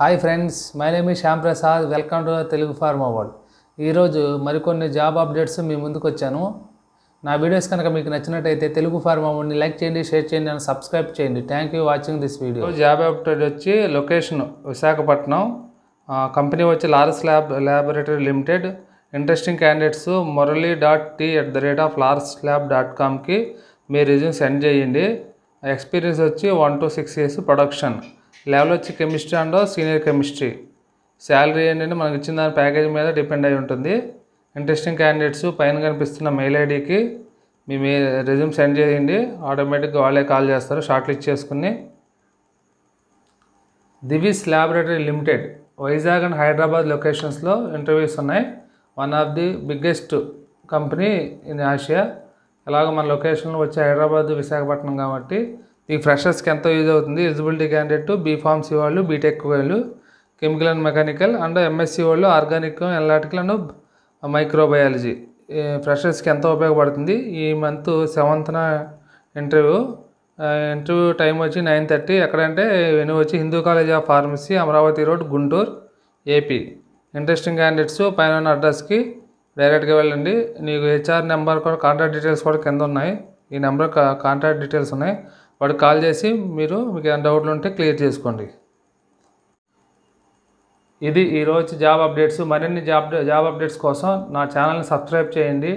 hi friends my name Shyam Prasad welcome to Telugu pharma world ఈరోజు మరికొన్ని job updates మీ ముందుకు వచ్చాను నా వీడియోస్ కనుక మీకు నచ్చినట్టయితే తెలుగు ఫార్మ్ అవార్డ్ని లైక్ చేయండి షేర్ చేయండి అండ్ సబ్స్క్రైబ్ చేయండి thank you watching this video job update వచ్చి లొకేషన్ విశాఖపట్నం కంపెనీ వచ్చి Laurus lab laboratory limited interesting candidates Murali dot T at the rate of Laurus lab dot కామ్కి మీ రిజ్యూమ్ సెండ్ చేయండి ఎక్స్పీరియన్స్ వచ్చి one to six years production level వచ్చి chemistry and senior chemistry salary ఏంటంటే మనకి ఇచ్చిన దాని ప్యాకేజ్ మీద డిపెండ్ అయి ఉంటుంది ఇంట్రెస్టింగ్ క్యాండిడేట్స్ పైన కనిపిస్తున్న మెయిల్ ఐడికి మీ మీ రెజ్యూమ్ సెండ్ చేయండి ఆటోమేటిక్గా వాళ్ళే కాల్ చేస్తారు షార్ట్ లిస్ట్ చేసుకుని Divis laboratory limited Vizag and Hyderabad లొకేషన్స్లో ఇంటర్వ్యూస్ ఉన్నాయి one of the biggest company in Asia అలాగే మన లొకేషన్ వచ్చి హైదరాబాద్ విశాఖపట్నం కాబట్టి ఈ ఫ్రెషర్స్కి ఎంతో యూజ్ అవుతుంది ఎలిజిబిలిటీ క్యాండిడేట్ బీఫార్మసీ వాళ్ళు బీటెక్ వాళ్ళు chemical and mechanical and MSc వాళ్ళు ఆర్గానిక్ ఎలాటికల్ అండ్ మైక్రోబయాలజీ ఫ్రెషర్స్కి ఎంతో ఉపయోగపడుతుంది ఈ మంత్ సెవెంత్న ఇంటర్వ్యూ ఇంటర్వ్యూ టైం వచ్చి నైన్ థర్టీ ఎక్కడంటే వెను వచ్చి Hindu college of pharmacy Amaravati road Guntur AP interesting candidates పైన ఉన్న అడ్రస్కి డైరెక్ట్గా వెళ్ళండి నీకు హెచ్ఆర్ నెంబర్ కూడా కాంటాక్ట్ డీటెయిల్స్ కూడా కింద ఉన్నాయి ఈ నెంబర్ కాంటాక్ట్ డీటెయిల్స్ ఉన్నాయి వాడు కాల్ చేసి మీరు మీకు ఏమైనా డౌట్లు ఉంటే క్లియర్ చేసుకోండి ఇది ఈరోజు జాబ్ అప్డేట్స్ మరిన్ని జాబ్ జాబ్ అప్డేట్స్ కోసం నా ఛానల్ని సబ్స్క్రైబ్ చేయండి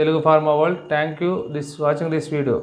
Telugu pharma world thank you this watching this video